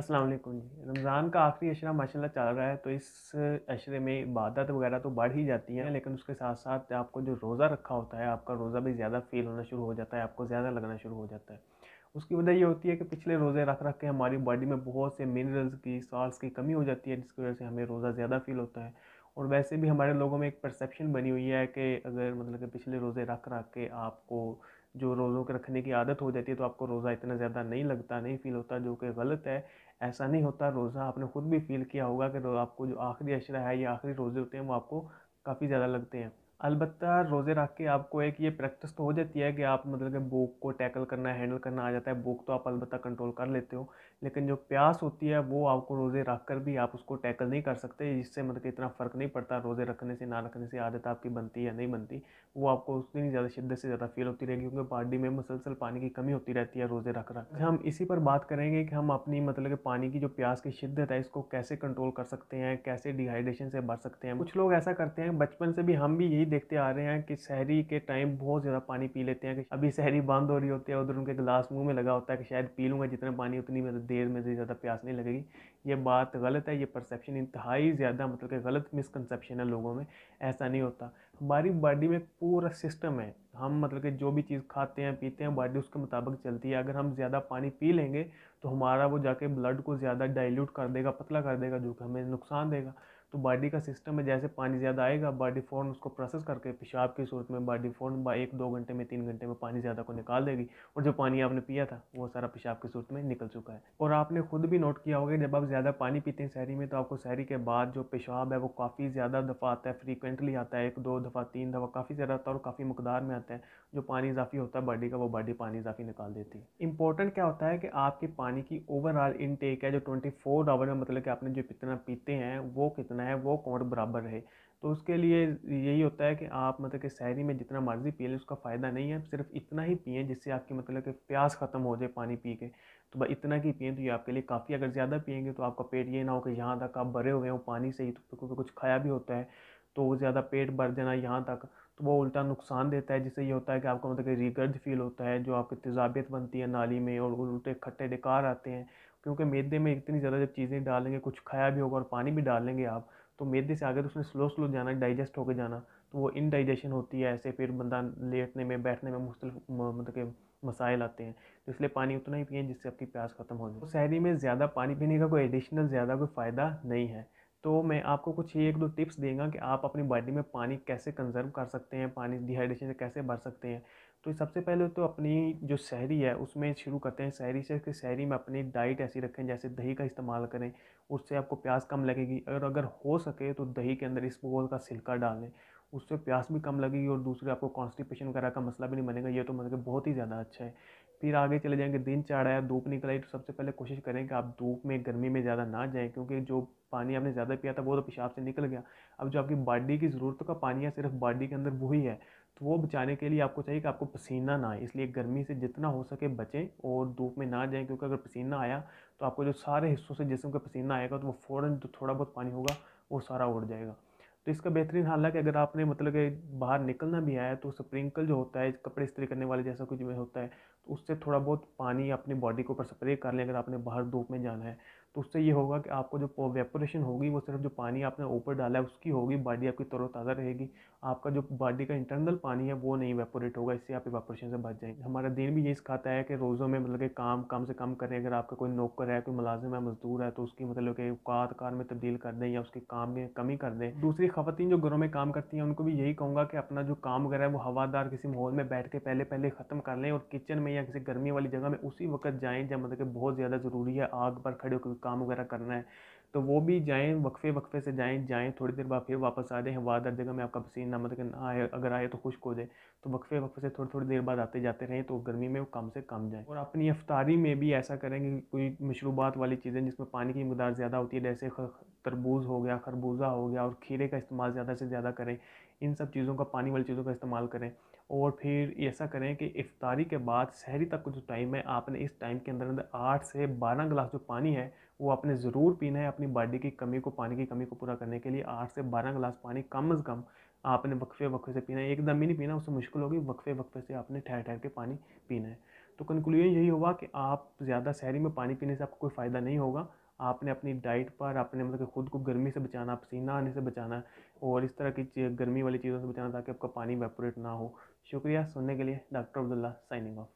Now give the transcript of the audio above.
अस्सलाम वालेकुम जी रमज़ान का आखिरी अशरा माशाल्लाह चल रहा है तो इस अशरे में इबादत वगैरह तो बढ़ ही जाती है लेकिन उसके साथ साथ आपको जो रोज़ा रखा होता है आपका रोज़ा भी ज़्यादा फील होना शुरू हो जाता है आपको ज़्यादा लगना शुरू हो जाता है उसकी वजह ये होती है कि पिछले रोज़े रख रख के हमारी बॉडी में बहुत से मिनरल्स की सॉल्स की कमी हो जाती है जिसकी वजह से हमें रोज़ा ज़्यादा फील होता है और वैसे भी हमारे लोगों में एक परसेप्शन बनी हुई है कि अगर मतलब कि पिछले रोज़े रख रख के आपको जो रोज़ों के रखने की आदत हो जाती है तो आपको रोज़ा इतना ज़्यादा नहीं लगता नहीं फील होता जो कि गलत है ऐसा नहीं होता रोज़ा आपने ख़ुद भी फील किया होगा कि आपको जो आखिरी अशरा है या आखिरी रोज़े होते हैं वो आपको काफ़ी ज़्यादा लगते हैं अलबत् रोज़े रख के आपको एक ये प्रैक्टिस तो हो जाती है कि आप मतलब कि भूख को टैकल करना हैंडल करना आ जाता है भूख तो आप अलबत्त कंट्रोल कर लेते हो लेकिन जो प्यास होती है वो आपको रोज़े रख कर भी आप उसको टैकल नहीं कर सकते जिससे मतलब कि इतना फ़र्क नहीं पड़ता रोज़े रखने से ना रखने से आदत आपकी बनती या नहीं बनती वो आपको उतनी ज़्यादा शिद्दत से ज़्यादा फील होती रहेगी क्योंकि बॉडी में मुसलसल पानी की कमी होती रहती है रोज़े रख रख हम इसी पर बात करेंगे कि हम अपनी मतलब कि पानी की जो प्यास की शिद्दत है इसको कैसे कंट्रोल कर सकते हैं कैसे डिहाइड्रेशन से बच सकते हैं कुछ लोग ऐसा करते हैं बचपन से भी हम भी यही यही देखते आ रहे हैं कि शहरी के टाइम बहुत ज़्यादा पानी पी लेते हैं कि अभी शहरी बंद हो रही होती है उधर उनके गिलास मुंह में लगा होता है कि शायद पी लूँगा जितना पानी उतनी मतलब देर में ज़्यादा प्यास नहीं लगेगी ये बात गलत है ये परसेप्शन इंतहाई ज़्यादा मतलब कि गलत मिसकनसप्शन है लोगों में ऐसा नहीं होता हमारी बॉडी में पूरा सिस्टम है हम मतलब कि जो भी चीज़ खाते हैं पीते हैं बॉडी उसके मुताबिक चलती है अगर हम ज़्यादा पानी पी लेंगे तो हमारा वो जाके ब्लड को ज़्यादा डाइल्यूट कर देगा पतला कर देगा जो कि हमें नुकसान देगा तो बॉडी का सिस्टम है जैसे पानी ज़्यादा आएगा बॉडी फ़ौरन उसको प्रोसेस करके पेशाब की सूरत में बॉडी फ़ौरन एक दो घंटे में तीन घंटे में पानी ज़्यादा को निकाल देगी और जो पानी आपने पिया था वो सारा पेशाब की सूरत में निकल चुका है और आपने खुद भी नोट किया होगा जब आप ज़्यादा पानी पीते हैं शहरी में तो आपको शहरी के बाद जो पेशाब है वो काफ़ी ज़्यादा दफ़ा आता है फ्रीकेंटली आता है एक दो दफ़ा तीन दफ़ा काफ़ी ज़्यादा आता है और काफ़ी मकदार में आता है जो पानी इजाफी होता है बॉडी का वो बॉडी पानी इजाफी निकाल देती है इंपॉर्टेंट क्या होता है कि आपके पानी की ओवरऑल इनटेक है जो ट्वेंटी फोर आवर में मतलब कि आपने जो कितना पीते हैं वो कितना करना है वो कोण बराबर रहे तो उसके लिए यही होता है कि आप मतलब कि शहरी में जितना मर्ज़ी पिए उसका फ़ायदा नहीं है सिर्फ इतना ही पिए जिससे आपकी मतलब कि प्यास ख़त्म हो जाए पानी पी के तो बस इतना ही पिए तो ये आपके लिए काफ़ी अगर ज़्यादा पियेंगे तो आपका पेट ये ना हो कि यहाँ तक आप भरे हुए हो पानी से ही तो क्योंकि कुछ खाया भी होता है तो ज़्यादा पेट भर जाना यहाँ तक तो वो उल्टा नुकसान देता है जिससे ये होता है कि आपको मतलब कि रिगर्द फील होता है जो आपकी तेजाबियत बनती है नाली में और उल्टे खट्टे डेकार आते हैं क्योंकि मैदे में इतनी ज़्यादा जब चीज़ें डालेंगे कुछ खाया भी होगा और पानी भी डालेंगे आप तो मैदे से आगे तो उसने स्लो स्लो जाना डाइजेस्ट होकर जाना तो वो इनडाइजेशन होती है ऐसे फिर बंदा लेटने में बैठने में मुख्तल मतलब के मसाइल आते हैं तो इसलिए पानी उतना ही पिए जिससे आपकी प्यास ख़त्म हो जाए तो शहरी में ज़्यादा पानी पीने का कोई एडिशनल ज़्यादा कोई फ़ायदा नहीं है तो मैं आपको कुछ एक दो टिप्स देंगे कि आप अपनी बॉडी में पानी कैसे कंजर्व कर सकते हैं पानी डिहाइड्रेशन से कैसे भर सकते हैं तो सबसे पहले तो अपनी जो शहरी है उसमें शुरू करते हैं शहरी से कि में अपनी डाइट ऐसी रखें जैसे दही का इस्तेमाल करें उससे आपको प्यास कम लगेगी और अगर हो सके तो दही के अंदर इसबगोल का सिलका डालें उससे प्यास भी कम लगेगी और दूसरे आपको कॉन्स्टिपेशन वगैरह का मसला भी नहीं बनेगा ये तो मतलब बहुत ही ज़्यादा अच्छा है फिर आगे चले जाएंगे दिन चढ़ा है धूप निकल आई तो सबसे पहले कोशिश करें कि आप धूप में गर्मी में ज़्यादा ना जाएं क्योंकि जो पानी आपने ज़्यादा पिया था वो तो पेशाब से निकल गया अब जो आपकी बॉडी की ज़रूरत का पानी है सिर्फ बॉडी के अंदर वही है तो वो बचाने के लिए आपको चाहिए कि आपको पसीना ना आए इसलिए गर्मी से जितना हो सके बचें और धूप में ना जाएं क्योंकि अगर पसीना आया तो आपको जो सारे हिस्सों से जिसम का पसीना आएगा तो वो फ़ौर जो थोड़ा बहुत पानी होगा वो सारा उड़ जाएगा तो इसका बेहतरीन हाल कि अगर आपने मतलब कि बाहर निकलना भी आया तो स्प्रिंकल जो होता है कपड़े इस्तरी करने वाले जैसा कुछ होता है उससे थोड़ा बहुत पानी अपने बॉडी के ऊपर स्प्रे कर लें अगर आपने बाहर धूप में जाना है तो उससे ये होगा कि आपको जो वेपोरेशन होगी वो सिर्फ जो पानी आपने ऊपर डाला है उसकी होगी बॉडी आपकी तरोताज़ा रहेगी आपका जो बॉडी का इंटरनल पानी है वो नहीं वेपोरेट होगा इससे आप वेपोरेशन से बच जाएंगे हमारा दिन भी यही सिखाता है कि रोज़ों में मतलब कि काम कम से कम करें अगर आपका कोई नौकर है कोई मुलाजिम है मजदूर है तो उसकी मतलब कि औकात कार में तब्दील कर दें या उसके काम में कमी कर दें दूसरी खातन जो घरों में काम करती हैं उनको भी यही कहूँगा कि अपना जो काम वगैरह है वो हवादार किसी माहौल में बैठ के पहले पहले ख़त्म कर लें और किचन में या किसी गर्मी वाली जगह में उसी वक्त जाएँ जब मतलब कि बहुत ज़्यादा ज़रूरी है आग पर खड़े होकर काम वगैरह करना है तो वो भी जाएँ वक्फे वक्फे से जाएँ जाएँ थोड़ी देर बाद फिर वापस आ जाएँ वादर जगह में आपका पसीना मतलब कि ना आए अगर आए तो खुश्क हो जाए तो वक्फे वक्फे से थोड़ी थोड़ी देर बाद आते जाते रहें तो गर्मी में वो कम से कम जाएँ और अपनी अफ्तारी में भी ऐसा करें कि कोई मशरूबात वाली चीज़ें जिसमें पानी की मकदार ज़्यादा होती है जैसे तरबूज हो गया खरबूजा हो गया और खीरे का इस्तेमाल ज़्यादा से ज़्यादा करें इन सब चीज़ों का पानी वाली चीज़ों का इस्तेमाल करें और फिर ऐसा करें कि इफ्तारी के बाद शहरी तक जो टाइम है आपने इस टाइम के अंदर अंदर आठ से बारह गिलास जो पानी है वो आपने ज़रूर पीना है अपनी बॉडी की कमी को पानी की कमी को पूरा करने के लिए आठ से बारह गिलास पानी कम अज़ कम आपने वक्फे वक्फे से पीना है एकदम ही नहीं पीना उससे मुश्किल होगी वक्फे वक्फे से आपने ठहर ठहर के पानी पीना है तो कंक्लूजन यही होगा कि आप ज़्यादा शहरी में पानी पीने से आपको कोई फ़ायदा नहीं होगा आपने अपनी डाइट पर आपने मतलब कि खुद को गर्मी से बचाना पसीना आने से बचाना और इस तरह की गर्मी वाली चीज़ों से बचाना ताकि आपका पानी वेपोरेट ना हो शुक्रिया सुनने के लिए डॉक्टर अब्दुल्ला साइनिंग ऑफ